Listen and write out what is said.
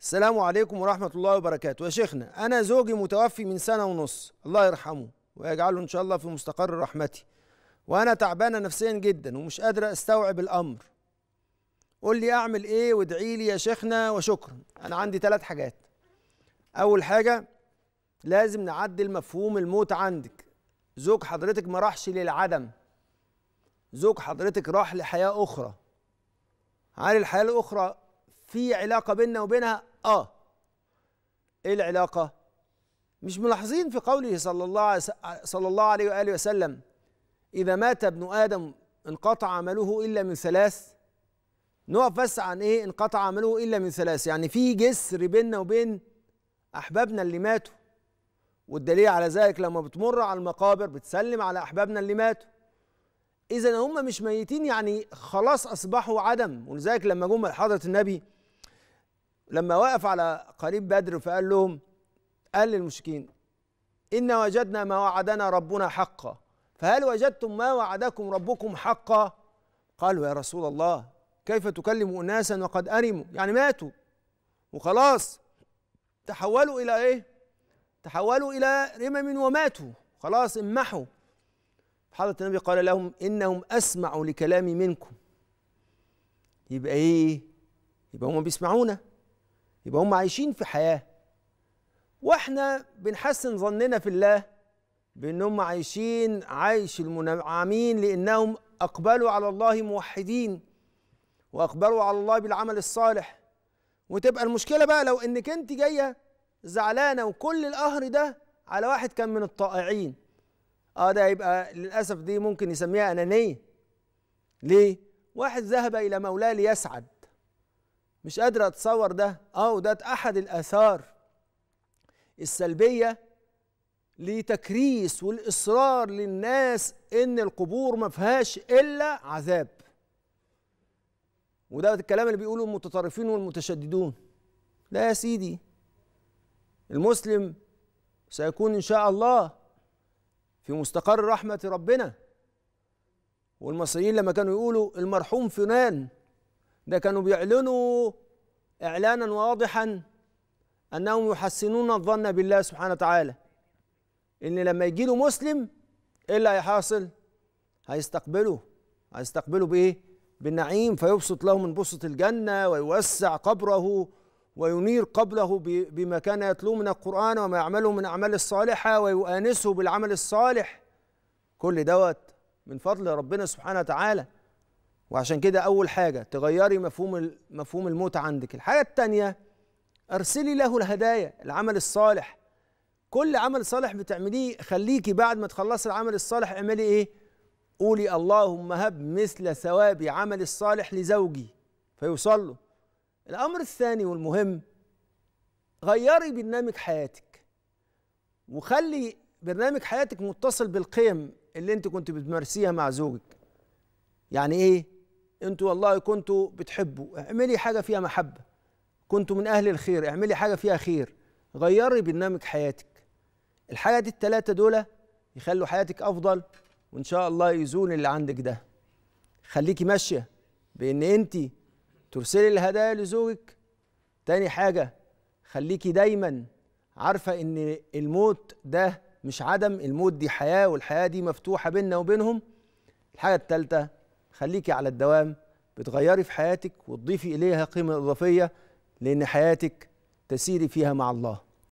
السلام عليكم ورحمة الله وبركاته يا شيخنا أنا زوجي متوفي من سنة ونص الله يرحمه ويجعله إن شاء الله في مستقر رحمتي وأنا تعبانة نفسيا جدا ومش قادرة أستوعب الأمر قول لي أعمل إيه وادعي لي يا شيخنا وشكرا أنا عندي ثلاث حاجات أول حاجة لازم نعدل مفهوم الموت عندك زوج حضرتك ما راحش للعدم زوج حضرتك راح لحياة أخرى هل الحياة الأخرى في علاقه بيننا وبينها اه ايه العلاقه مش ملاحظين في قوله صلى الله صلى الله عليه واله وسلم اذا مات ابن ادم انقطع عمله الا من ثلاث نقف بس عن ايه انقطع عمله الا من ثلاث يعني في جسر بيننا وبين احبابنا اللي ماتوا والدليل على ذلك لما بتمر على المقابر بتسلم على احبابنا اللي ماتوا اذا هم مش ميتين يعني خلاص اصبحوا عدم ولذلك لما جم حضره النبي لما وقف على قريب بدر فقال لهم قال للمشركين إن وجدنا ما وعدنا ربنا حقا فهل وجدتم ما وعدكم ربكم حقا قالوا يا رسول الله كيف تكلم أناسا وقد أرموا يعني ماتوا وخلاص تحولوا إلى إيه تحولوا إلى رمم وماتوا خلاص امحوا حضرة النبي قال لهم إنهم أسمعوا لكلامي منكم يبقى إيه يبقى هم بيسمعونا يبقى هم عايشين في حياه واحنا بنحسن ظننا في الله بانهم عايشين عايش المنعمين لانهم اقبلوا على الله موحدين واقبلوا على الله بالعمل الصالح وتبقى المشكله بقى لو انك انت جايه زعلانه وكل القهر ده على واحد كان من الطائعين اه ده يبقى للاسف دي ممكن نسميها انانيه ليه واحد ذهب الى مولاه ليسعد مش قادر اتصور ده اه ده احد الاثار السلبيه لتكريس والاصرار للناس ان القبور ما فيهاش الا عذاب وده الكلام اللي بيقوله المتطرفين والمتشددون لا يا سيدي المسلم سيكون ان شاء الله في مستقر رحمه ربنا والمصريين لما كانوا يقولوا المرحوم فنان ده كانوا بيعلنوا إعلانا واضحا أنهم يحسنون الظن بالله سبحانه وتعالى إن لما يجي له مسلم إيه اللي هيحصل؟ هيستقبله هيستقبله بإيه؟ بالنعيم فيبسط له من بسط الجنة ويوسع قبره وينير قبله بما كان يتلوه من القرآن وما يعمله من أعمال الصالحة ويؤانسه بالعمل الصالح كل دوت من فضل ربنا سبحانه وتعالى وعشان كده اول حاجه تغيري مفهوم مفهوم الموت عندك الحاجه الثانيه ارسلي له الهدايا العمل الصالح كل عمل صالح بتعمليه خليكي بعد ما تخلصي العمل الصالح اعملي ايه قولي اللهم هب مثل ثواب عمل الصالح لزوجي فيوصل له الامر الثاني والمهم غيري برنامج حياتك وخلي برنامج حياتك متصل بالقيم اللي انت كنت بتمارسيها مع زوجك يعني ايه انتوا والله كنتوا بتحبوا اعملي حاجه فيها محبه كنتوا من اهل الخير اعملي حاجه فيها خير غيري برنامج حياتك الحاجه دي الثلاثه دول يخلوا حياتك افضل وان شاء الله يزول اللي عندك ده خليكي ماشيه بان انت ترسلي الهدايا لزوجك تاني حاجه خليكي دايما عارفه ان الموت ده مش عدم الموت دي حياه والحياه دي مفتوحه بيننا وبينهم الحاجه الثالثه خليكي على الدوام بتغيري في حياتك وتضيفي اليها قيمه اضافيه لان حياتك تسيري فيها مع الله